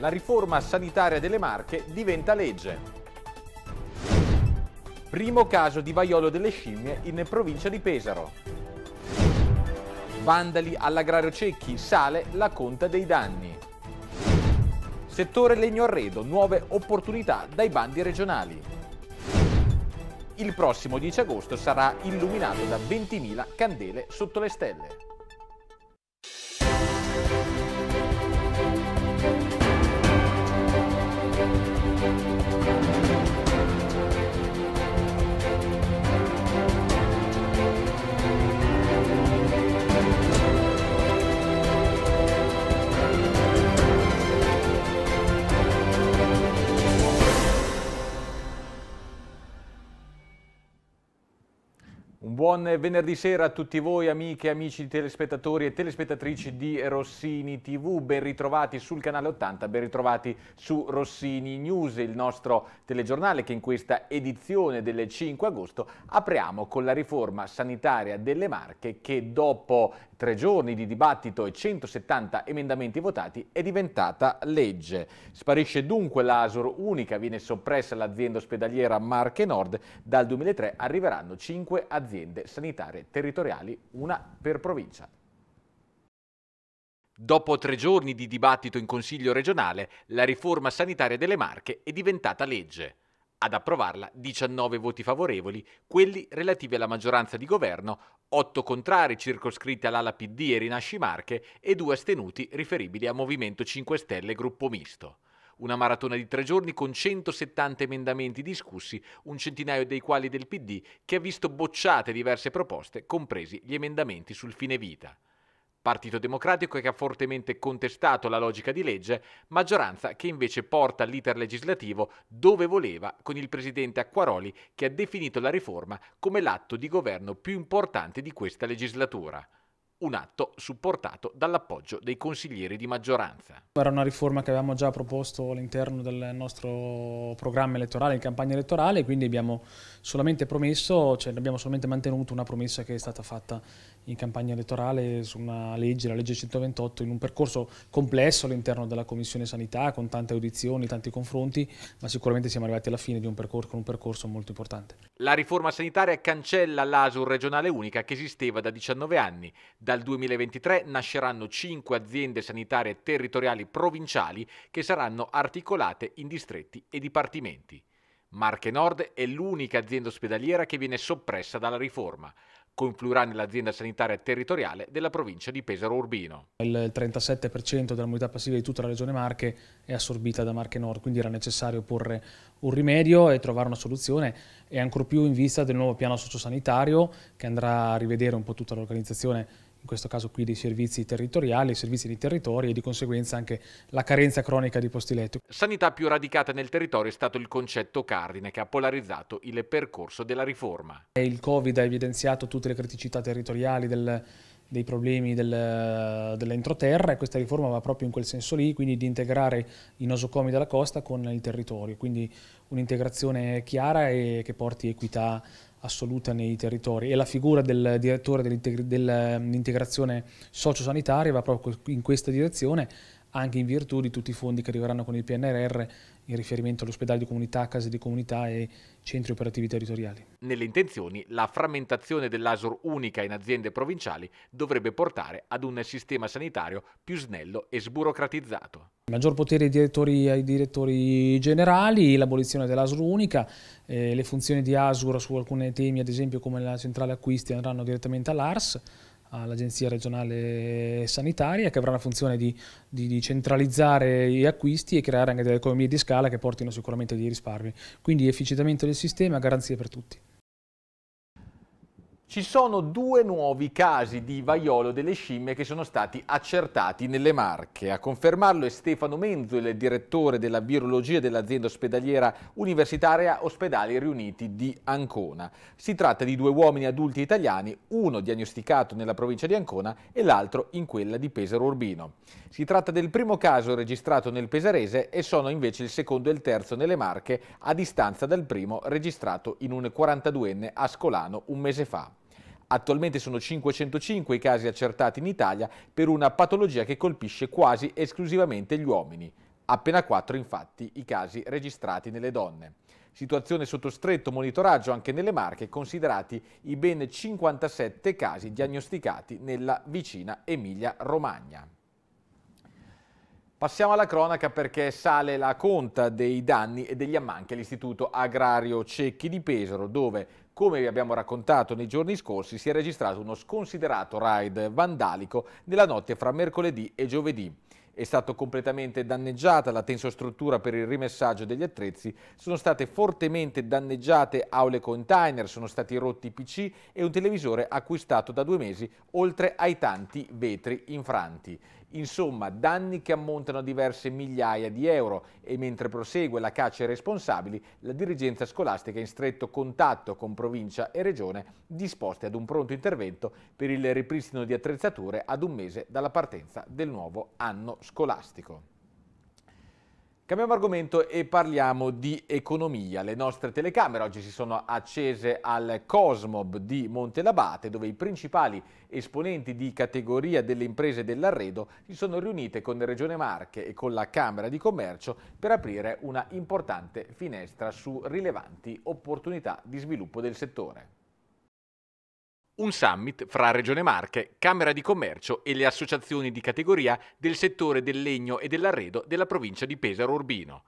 La riforma sanitaria delle Marche diventa legge. Primo caso di vaiolo delle scimmie in provincia di Pesaro. Vandali all'agrario Cecchi, sale la conta dei danni. Settore legno arredo, nuove opportunità dai bandi regionali. Il prossimo 10 agosto sarà illuminato da 20.000 candele sotto le stelle. buon venerdì sera a tutti voi amiche, amici telespettatori e telespettatrici di Rossini TV, ben ritrovati sul canale 80, ben ritrovati su Rossini News, il nostro telegiornale che in questa edizione del 5 agosto apriamo con la riforma sanitaria delle Marche che dopo tre giorni di dibattito e 170 emendamenti votati è diventata legge. Sparisce dunque l'ASOR unica, viene soppressa l'azienda ospedaliera Marche Nord, dal 2003 arriveranno 5 aziende sanitarie territoriali, una per provincia. Dopo tre giorni di dibattito in Consiglio regionale, la riforma sanitaria delle Marche è diventata legge. Ad approvarla 19 voti favorevoli, quelli relativi alla maggioranza di governo, 8 contrari circoscritti all'ala PD e Rinasci Marche e 2 astenuti riferibili a Movimento 5 Stelle e Gruppo Misto. Una maratona di tre giorni con 170 emendamenti discussi, un centinaio dei quali del PD, che ha visto bocciate diverse proposte, compresi gli emendamenti sul fine vita. Partito Democratico che ha fortemente contestato la logica di legge, maggioranza che invece porta l'iter legislativo dove voleva con il presidente Acquaroli che ha definito la riforma come l'atto di governo più importante di questa legislatura un atto supportato dall'appoggio dei consiglieri di maggioranza. Era una riforma che avevamo già proposto all'interno del nostro programma elettorale, in campagna elettorale, quindi abbiamo solamente promesso, cioè abbiamo solamente mantenuto una promessa che è stata fatta in campagna elettorale su una legge, la legge 128, in un percorso complesso all'interno della Commissione Sanità, con tante audizioni, tanti confronti, ma sicuramente siamo arrivati alla fine di un percorso, con un percorso molto importante. La riforma sanitaria cancella l'ASUR regionale unica che esisteva da 19 anni. Dal 2023 nasceranno 5 aziende sanitarie territoriali provinciali che saranno articolate in distretti e dipartimenti. Marche Nord è l'unica azienda ospedaliera che viene soppressa dalla riforma confluirà nell'azienda sanitaria territoriale della provincia di Pesaro Urbino. Il 37% della mobilità passiva di tutta la regione Marche è assorbita da Marche Nord, quindi era necessario porre un rimedio e trovare una soluzione e ancor più in vista del nuovo piano sociosanitario che andrà a rivedere un po' tutta l'organizzazione in questo caso qui dei servizi territoriali, servizi di territorio e di conseguenza anche la carenza cronica di posti letto. Sanità più radicata nel territorio è stato il concetto cardine che ha polarizzato il percorso della riforma. Il Covid ha evidenziato tutte le criticità territoriali del, dei problemi del, dell'entroterra e questa riforma va proprio in quel senso lì, quindi di integrare i nosocomi della costa con il territorio, quindi un'integrazione chiara e che porti equità assoluta nei territori e la figura del direttore dell'integrazione ehm, sociosanitaria va proprio in questa direzione anche in virtù di tutti i fondi che arriveranno con il PNRR in riferimento all'ospedale di comunità, case di comunità e centri operativi territoriali. Nelle intenzioni, la frammentazione dell'ASOR unica in aziende provinciali dovrebbe portare ad un sistema sanitario più snello e sburocratizzato. Maggior potere ai direttori, ai direttori generali, l'abolizione dell'ASUR unica, eh, le funzioni di ASUR su alcuni temi, ad esempio come la centrale acquisti, andranno direttamente all'ARS, all'Agenzia regionale sanitaria, che avrà la funzione di, di, di, centralizzare gli acquisti e creare anche delle economie di scala che portino sicuramente dei risparmi. Quindi efficientamento del sistema, garanzie per tutti ci sono due nuovi casi di vaiolo delle scimmie che sono stati accertati nelle Marche. A confermarlo è Stefano Menzo, il direttore della virologia dell'azienda ospedaliera universitaria Ospedali Riuniti di Ancona. Si tratta di due uomini adulti italiani, uno diagnosticato nella provincia di Ancona e l'altro in quella di Pesaro Urbino. Si tratta del primo caso registrato nel Pesarese e sono invece il secondo e il terzo nelle Marche a distanza dal primo registrato in un 42enne a Scolano un mese fa. Attualmente sono 505 i casi accertati in Italia per una patologia che colpisce quasi esclusivamente gli uomini, appena 4 infatti i casi registrati nelle donne. Situazione sotto stretto monitoraggio anche nelle Marche, considerati i ben 57 casi diagnosticati nella vicina Emilia-Romagna. Passiamo alla cronaca perché sale la conta dei danni e degli ammanchi all'Istituto Agrario Cecchi di Pesaro, dove come vi abbiamo raccontato nei giorni scorsi, si è registrato uno sconsiderato raid vandalico nella notte fra mercoledì e giovedì. È stata completamente danneggiata la tensostruttura per il rimessaggio degli attrezzi, sono state fortemente danneggiate aule container, sono stati rotti PC e un televisore acquistato da due mesi, oltre ai tanti vetri infranti. Insomma, danni che ammontano a diverse migliaia di euro e mentre prosegue la caccia ai responsabili, la dirigenza scolastica è in stretto contatto con provincia e regione disposte ad un pronto intervento per il ripristino di attrezzature ad un mese dalla partenza del nuovo anno scolastico. Cambiamo argomento e parliamo di economia. Le nostre telecamere oggi si sono accese al Cosmob di Montelabate, dove i principali esponenti di categoria delle imprese dell'arredo si sono riunite con Regione Marche e con la Camera di Commercio per aprire una importante finestra su rilevanti opportunità di sviluppo del settore un summit fra Regione Marche, Camera di Commercio e le associazioni di categoria del settore del legno e dell'arredo della provincia di Pesaro Urbino.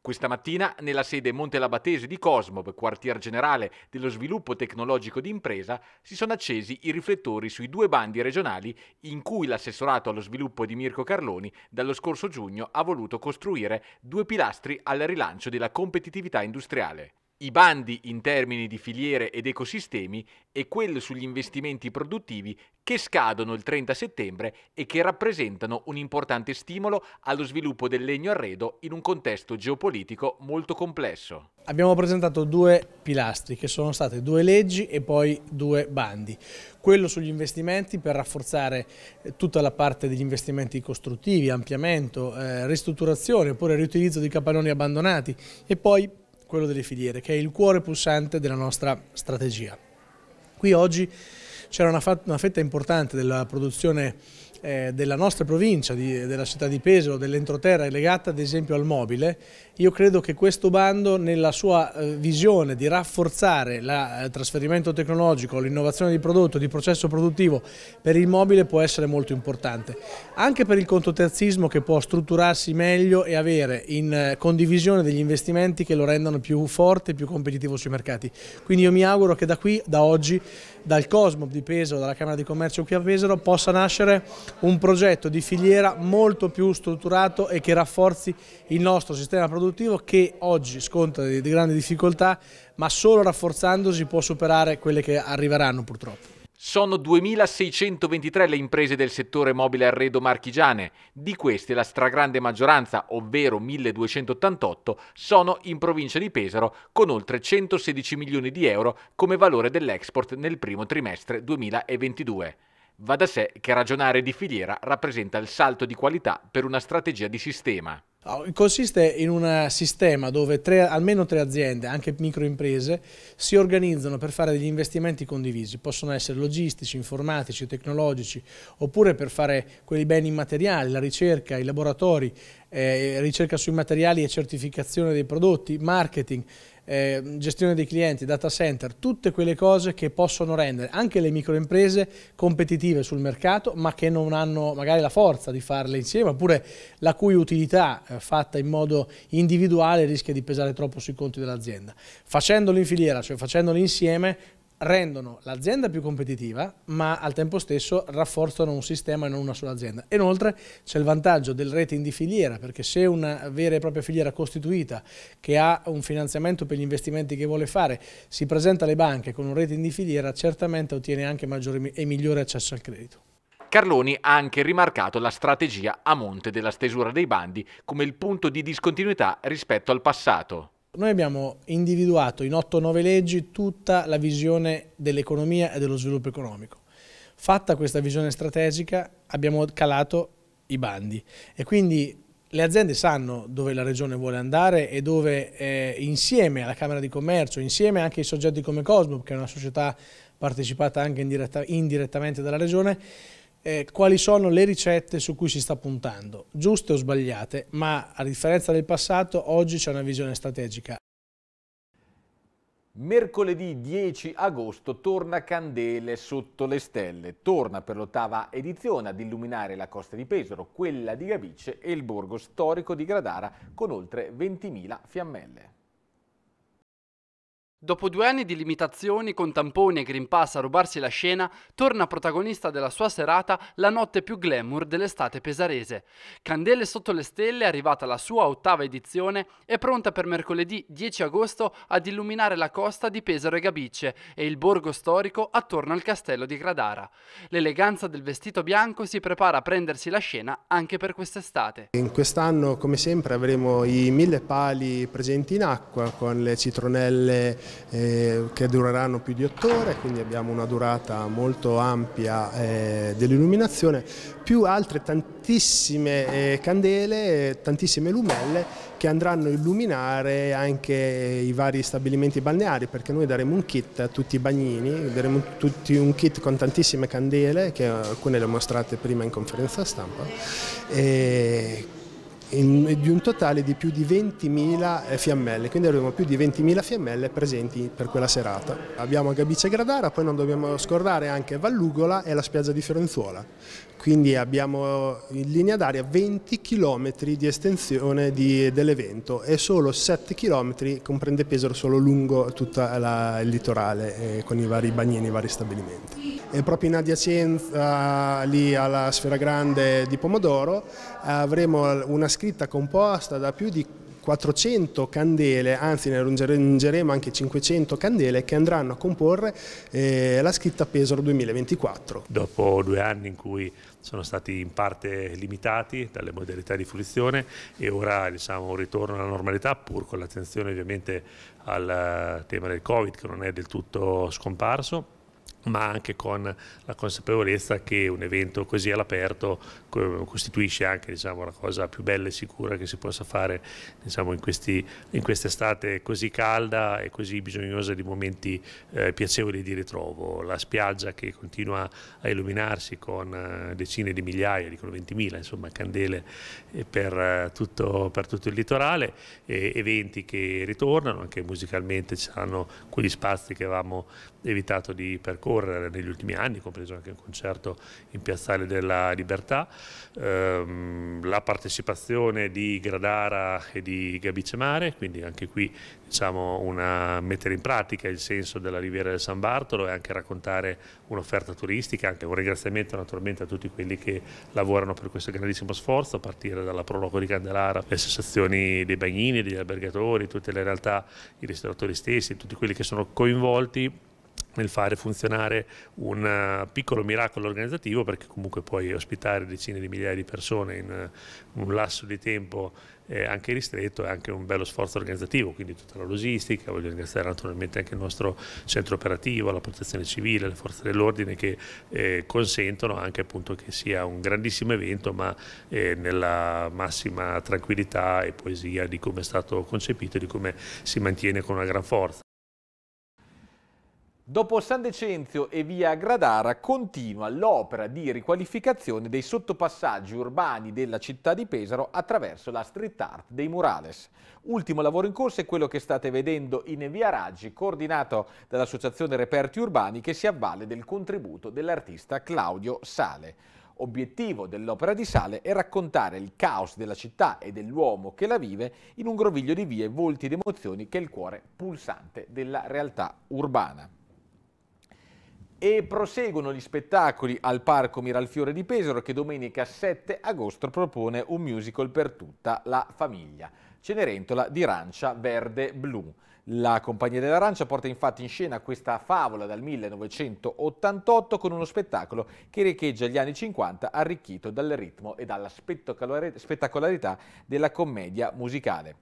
Questa mattina, nella sede montelabatese di Cosmob, quartier generale dello sviluppo tecnologico di impresa, si sono accesi i riflettori sui due bandi regionali in cui l'assessorato allo sviluppo di Mirko Carloni dallo scorso giugno ha voluto costruire due pilastri al rilancio della competitività industriale i bandi in termini di filiere ed ecosistemi e quello sugli investimenti produttivi che scadono il 30 settembre e che rappresentano un importante stimolo allo sviluppo del legno arredo in un contesto geopolitico molto complesso. Abbiamo presentato due pilastri che sono state due leggi e poi due bandi. Quello sugli investimenti per rafforzare eh, tutta la parte degli investimenti costruttivi, ampliamento, eh, ristrutturazione oppure riutilizzo di capannoni abbandonati e poi quello delle filiere, che è il cuore pulsante della nostra strategia. Qui oggi c'era una, una, fetta importante della produzione eh, della nostra provincia, della città di Pesaro, dell'entroterra, legata ad esempio al mobile. Io credo che questo bando, nella sua eh, visione di rafforzare il eh, trasferimento tecnologico, l'innovazione di prodotto, di processo produttivo per il mobile può essere molto importante. Anche per il contoterzismo che può strutturarsi meglio e avere in condivisione degli investimenti che lo rendano più forte e più competitivo sui mercati. Quindi io mi auguro che da qui, da oggi, dal Cosmo di Pesaro, dalla Camera di Commercio qui a Pesaro, possa nascere un progetto di filiera molto più strutturato e che rafforzi il nostro sistema produttivo che oggi sconta di grandi difficoltà, ma solo rafforzandosi può superare quelle che arriveranno purtroppo. Sono 2.623 le imprese del settore mobile arredo marchigiane, di queste la stragrande maggioranza, ovvero 1.288, sono in provincia di Pesaro con oltre 116 milioni di euro come valore dell'export nel primo trimestre 2022. Va da sé che ragionare di filiera rappresenta il salto di qualità per una strategia di sistema. Consiste in un sistema dove tre, almeno tre aziende, anche microimprese, si organizzano per fare degli investimenti condivisi. Possono essere logistici, informatici, tecnologici, oppure per fare quei beni immateriali, la ricerca, i laboratori, eh, ricerca sui materiali e certificazione dei prodotti, marketing, eh, gestione dei clienti, data center, tutte quelle cose che possono rendere anche le microimprese competitive sul mercato, ma che non hanno magari la forza di farle insieme, oppure la cui utilità eh, fatta in modo individuale rischia di pesare troppo sui conti dell'azienda. Facendolo in filiera, cioè facendolo insieme, rendono l'azienda più competitiva, ma al tempo stesso rafforzano un sistema e non una sola azienda. Inoltre c'è il vantaggio del rating di filiera, perché se una vera e propria filiera costituita che ha un finanziamento per gli investimenti che vuole fare, si presenta alle banche con un rating di filiera, certamente ottiene anche maggiore e migliore accesso al credito. Carloni ha anche rimarcato la strategia a monte della stesura dei bandi come il punto di discontinuità rispetto al passato. Noi abbiamo individuato in 8-9 leggi tutta la visione dell'economia e dello sviluppo economico. Fatta questa visione strategica abbiamo calato i bandi e quindi le aziende sanno dove la regione vuole andare e dove eh, insieme alla Camera di Commercio, insieme anche ai soggetti come Cosmo, che è una società partecipata anche indiretta, indirettamente dalla regione, eh, quali sono le ricette su cui si sta puntando, giuste o sbagliate, ma a differenza del passato oggi c'è una visione strategica. Mercoledì 10 agosto torna Candele sotto le stelle, torna per l'ottava edizione ad illuminare la costa di Pesaro, quella di Gabice e il borgo storico di Gradara con oltre 20.000 fiammelle. Dopo due anni di limitazioni, con tamponi e Green Pass a rubarsi la scena, torna protagonista della sua serata la notte più glamour dell'estate pesarese. Candele sotto le stelle è arrivata la sua ottava edizione è pronta per mercoledì 10 agosto ad illuminare la costa di Pesaro e Gabicce e il borgo storico attorno al castello di Gradara. L'eleganza del vestito bianco si prepara a prendersi la scena anche per quest'estate. In quest'anno, come sempre, avremo i mille pali presenti in acqua con le citronelle eh, che dureranno più di otto ore, quindi abbiamo una durata molto ampia eh, dell'illuminazione, più altre tantissime eh, candele, tantissime lumelle che andranno a illuminare anche i vari stabilimenti balneari perché noi daremo un kit a tutti i bagnini, daremo tutti un kit con tantissime candele che alcune le ho mostrate prima in conferenza stampa di un totale di più di 20.000 eh, fiammelle, quindi avremo più di 20.000 fiammelle presenti per quella serata. Abbiamo Gabice Gradara, poi non dobbiamo scordare anche Vallugola e la spiaggia di Fiorenzuola quindi abbiamo in linea d'aria 20 km di estensione di, dell'evento e solo 7 km comprende Pesaro solo lungo tutto il litorale eh, con i vari bagnini, i vari stabilimenti. E proprio in adiacenza lì alla Sfera Grande di Pomodoro avremo una scritta composta da più di 400 candele, anzi ne raggiungeremo anche 500 candele che andranno a comporre eh, la scritta Pesaro 2024. Dopo due anni in cui sono stati in parte limitati dalle modalità di fruizione e ora diciamo, un ritorno alla normalità pur con l'attenzione ovviamente al eh, tema del Covid che non è del tutto scomparso ma anche con la consapevolezza che un evento così all'aperto costituisce anche diciamo, la cosa più bella e sicura che si possa fare diciamo, in, in quest'estate così calda e così bisognosa di momenti eh, piacevoli di ritrovo. La spiaggia che continua a illuminarsi con eh, decine di migliaia, dicono 20.000 insomma, candele eh, per eh, tutto, per tutto il litorale, eventi che ritornano, anche musicalmente ci saranno quegli spazi che avevamo evitato di percorrere ricorrere negli ultimi anni, compreso anche un concerto in Piazzale della Libertà, ehm, la partecipazione di Gradara e di Gabicemare, quindi anche qui diciamo, una, mettere in pratica il senso della Riviera del San Bartolo e anche raccontare un'offerta turistica, anche un ringraziamento naturalmente a tutti quelli che lavorano per questo grandissimo sforzo, a partire dalla Proloco di Candelara, le associazioni dei bagnini, degli albergatori, tutte le realtà, i ristoratori stessi, tutti quelli che sono coinvolti nel fare funzionare un eh, piccolo miracolo organizzativo perché comunque puoi ospitare decine di migliaia di persone in eh, un lasso di tempo eh, anche ristretto è anche un bello sforzo organizzativo, quindi tutta la logistica, voglio ringraziare naturalmente anche il nostro centro operativo, la protezione civile, le forze dell'ordine che eh, consentono anche appunto che sia un grandissimo evento ma eh, nella massima tranquillità e poesia di come è stato concepito e di come si mantiene con una gran forza. Dopo San Decenzio e via Gradara continua l'opera di riqualificazione dei sottopassaggi urbani della città di Pesaro attraverso la street art dei murales. Ultimo lavoro in corso è quello che state vedendo in via Raggi, coordinato dall'Associazione Reperti Urbani che si avvale del contributo dell'artista Claudio Sale. Obiettivo dell'opera di Sale è raccontare il caos della città e dell'uomo che la vive in un groviglio di vie, volti ed emozioni che è il cuore pulsante della realtà urbana. E proseguono gli spettacoli al Parco Miralfiore di Pesaro che domenica 7 agosto propone un musical per tutta la famiglia. Cenerentola di Rancia Verde Blu. La Compagnia dell'Arancia porta infatti in scena questa favola dal 1988 con uno spettacolo che riecheggia gli anni 50 arricchito dal ritmo e dalla spettacolarità della commedia musicale.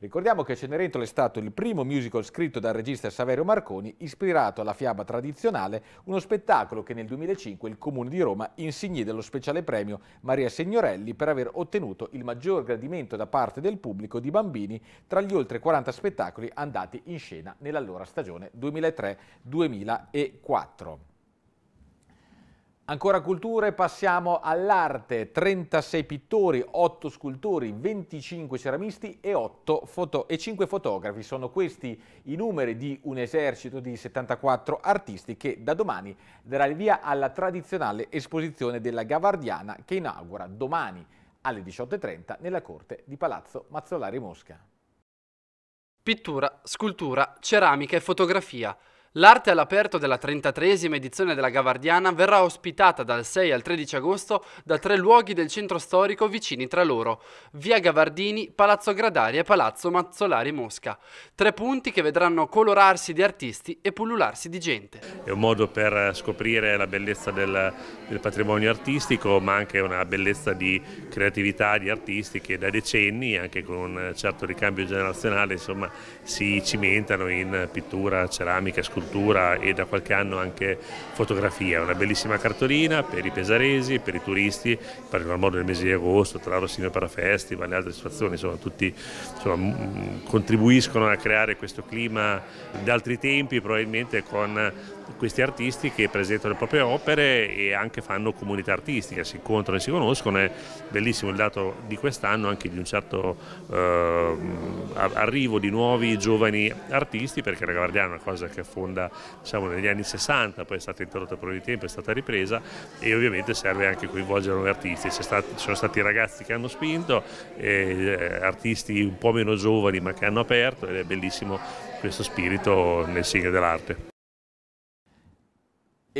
Ricordiamo che Cenerentola è stato il primo musical scritto dal regista Saverio Marconi, ispirato alla fiaba tradizionale, uno spettacolo che nel 2005 il Comune di Roma insignì dello speciale premio Maria Signorelli per aver ottenuto il maggior gradimento da parte del pubblico di bambini tra gli oltre 40 spettacoli andati in scena nell'allora stagione 2003-2004. Ancora culture, passiamo all'arte, 36 pittori, 8 scultori, 25 ceramisti e, 8 foto e 5 fotografi. Sono questi i numeri di un esercito di 74 artisti che da domani darà il via alla tradizionale esposizione della Gavardiana che inaugura domani alle 18.30 nella corte di Palazzo Mazzolari Mosca. Pittura, scultura, ceramica e fotografia. L'arte all'aperto della 33esima edizione della Gavardiana verrà ospitata dal 6 al 13 agosto da tre luoghi del centro storico vicini tra loro, Via Gavardini, Palazzo Gradari e Palazzo Mazzolari Mosca. Tre punti che vedranno colorarsi di artisti e pullularsi di gente. È un modo per scoprire la bellezza del, del patrimonio artistico, ma anche una bellezza di creatività di artisti che da decenni, anche con un certo ricambio generazionale, insomma, si cimentano in pittura, ceramica, scultura pittura e da qualche anno anche fotografia, una bellissima cartolina per i pesaresi, per i turisti, in particolar modo nel mese di agosto, tra Rossino Para Festival e altre situazioni, insomma tutti insomma, mm, contribuiscono a creare questo clima di altri tempi probabilmente con questi artisti che presentano le proprie opere e anche fanno comunità artistica, si incontrano e si conoscono, è bellissimo il dato di quest'anno anche di un certo eh, arrivo di nuovi giovani artisti perché la Guardiana è una cosa che affonda diciamo, negli anni 60, poi è stata interrotta per ogni tempo, è stata ripresa e ovviamente serve anche coinvolgere nuovi artisti, ci sono stati ragazzi che hanno spinto, eh, artisti un po' meno giovani ma che hanno aperto ed è bellissimo questo spirito nel segno dell'arte.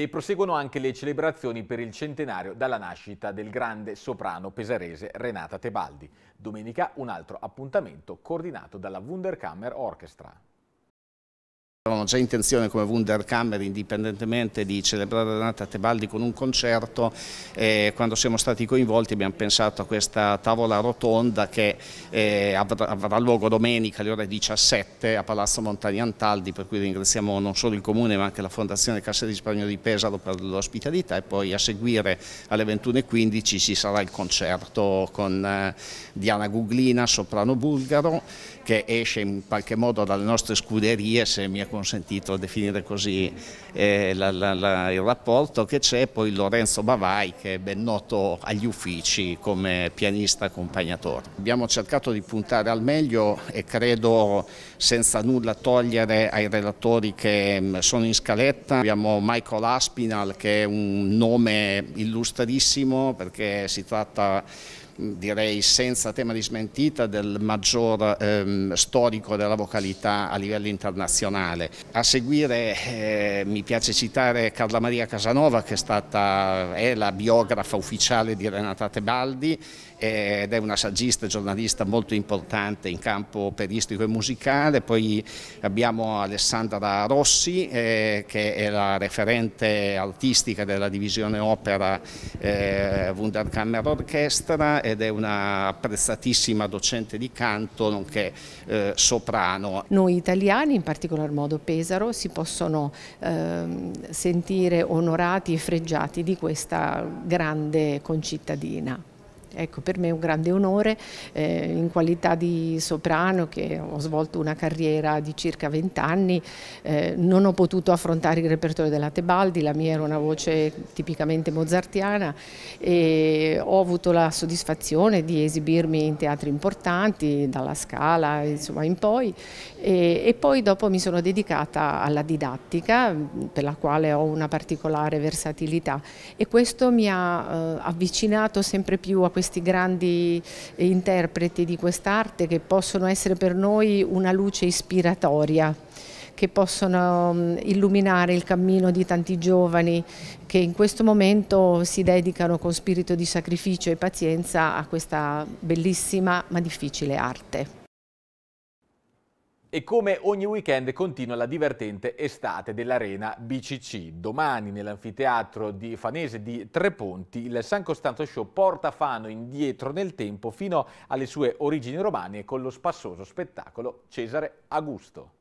E proseguono anche le celebrazioni per il centenario dalla nascita del grande soprano pesarese Renata Tebaldi. Domenica un altro appuntamento coordinato dalla Wunderkammer Orchestra. Avevamo già intenzione come Wunderkammer, indipendentemente di celebrare la Renata Tebaldi con un concerto, eh, quando siamo stati coinvolti abbiamo pensato a questa tavola rotonda che eh, avrà, luogo domenica alle ore 17 a Palazzo Montani Antaldi, per cui ringraziamo non solo il Comune ma anche la Fondazione Cassa di Risparmio di Pesaro per l'ospitalità e poi a seguire alle 21.15 ci sarà il concerto con eh, Diana Guglina, soprano bulgaro, che esce in qualche modo dalle nostre scuderie, se mi è consentito definire così eh, la, la, la, il rapporto che c'è poi Lorenzo Bavai che è ben noto agli uffici come pianista accompagnatore. Abbiamo cercato di puntare al meglio e credo senza nulla togliere ai relatori che mm, sono in scaletta. Abbiamo Michael Aspinal che è un nome illustrissimo perché si tratta direi senza tema di smentita del maggior ehm, storico della vocalità a livello internazionale. A seguire eh, mi piace citare Carla Maria Casanova che è stata è la biografa ufficiale di Renata Tebaldi ed è una saggista e giornalista molto importante in campo operistico e musicale, poi abbiamo Alessandra Rossi eh, che è la referente artistica della divisione opera eh, Wunderkammer Orchestra ed è una apprezzatissima docente di canto nonché eh, soprano. Noi italiani, in particolar modo Pesaro, si possono ehm, sentire onorati e freggiati di questa grande concittadina. Ecco, per me è un grande onore eh, in qualità di soprano che ho svolto una carriera di circa 20 anni, eh, non ho potuto affrontare il repertorio della Tebaldi, la mia era una voce tipicamente mozartiana e ho avuto la soddisfazione di esibirmi in teatri importanti, dalla Scala insomma, in poi e, e poi dopo mi sono dedicata alla didattica per la quale ho una particolare versatilità e questo mi ha eh, avvicinato sempre più a questi grandi eh, interpreti di quest'arte che possono essere per noi una luce ispiratoria che possono mm, illuminare il cammino di tanti giovani che in questo momento si dedicano con spirito di sacrificio e pazienza a questa bellissima ma difficile arte. E come ogni weekend continua la divertente estate dell'Arena BCC. Domani nell'anfiteatro di Fanese di Tre Ponti il San Costanzo Show porta Fano indietro nel tempo fino alle sue origini romane con lo spassoso spettacolo Cesare Augusto.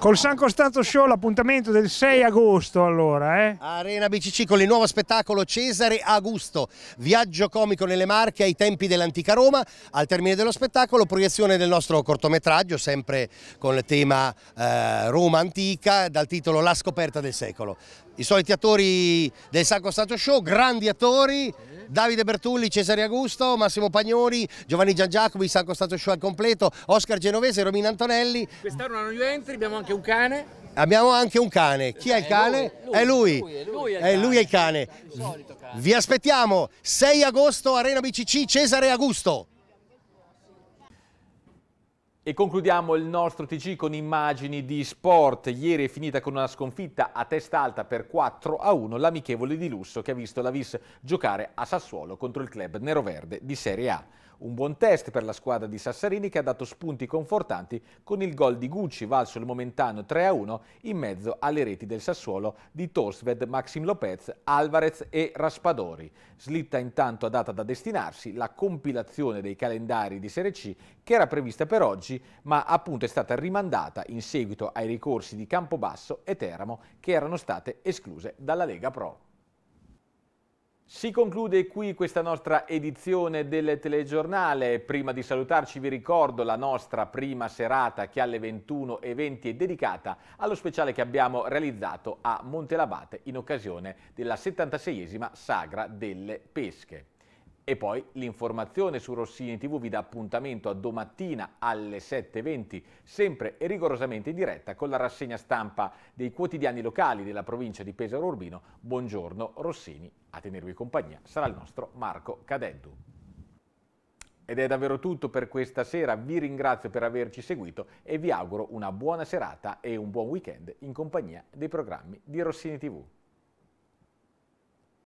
Col San Costanzo Show l'appuntamento del 6 agosto allora. Eh? Arena BCC con il nuovo spettacolo Cesare Augusto, viaggio comico nelle Marche ai tempi dell'antica Roma. Al termine dello spettacolo proiezione del nostro cortometraggio sempre con il tema eh, Roma antica dal titolo La scoperta del secolo. I soliti attori del San Costanzo Show, grandi attori Davide Bertulli, Cesare Augusto, Massimo Pagnoni, Giovanni Giangiacomi, San Costanzo Show al completo, Oscar Genovese, Romina Antonelli. Quest'anno hanno New Entry, abbiamo anche un cane. Abbiamo anche un cane. Chi è il eh, cane? È lui. È lui, è il cane. Vi aspettiamo 6 agosto Arena BCC Cesare Augusto. E concludiamo il nostro TG con immagini di sport. Ieri è finita con una sconfitta a testa alta per 4 a 1 l'amichevole di lusso che ha visto la Vis giocare a Sassuolo contro il club neroverde di Serie A. Un buon test per la squadra di Sassarini che ha dato spunti confortanti con il gol di Gucci valso il momentaneo 3-1 in mezzo alle reti del Sassuolo di Tosved, Maxim Lopez, Alvarez e Raspadori. Slitta intanto a data da destinarsi la compilazione dei calendari di Serie C che era prevista per oggi ma appunto è stata rimandata in seguito ai ricorsi di Campobasso e Teramo che erano state escluse dalla Lega Pro. Si conclude qui questa nostra edizione del telegiornale. Prima di salutarci vi ricordo la nostra prima serata che alle 21.20 è dedicata allo speciale che abbiamo realizzato a Montelabate in occasione della 76esima Sagra delle Pesche. E poi l'informazione su Rossini TV vi dà appuntamento a domattina alle 7.20, sempre e rigorosamente in diretta con la rassegna stampa dei quotidiani locali della provincia di Pesaro Urbino. Buongiorno Rossini a tenervi compagnia sarà il nostro Marco Cadeddu. Ed è davvero tutto per questa sera, vi ringrazio per averci seguito e vi auguro una buona serata e un buon weekend in compagnia dei programmi di Rossini TV.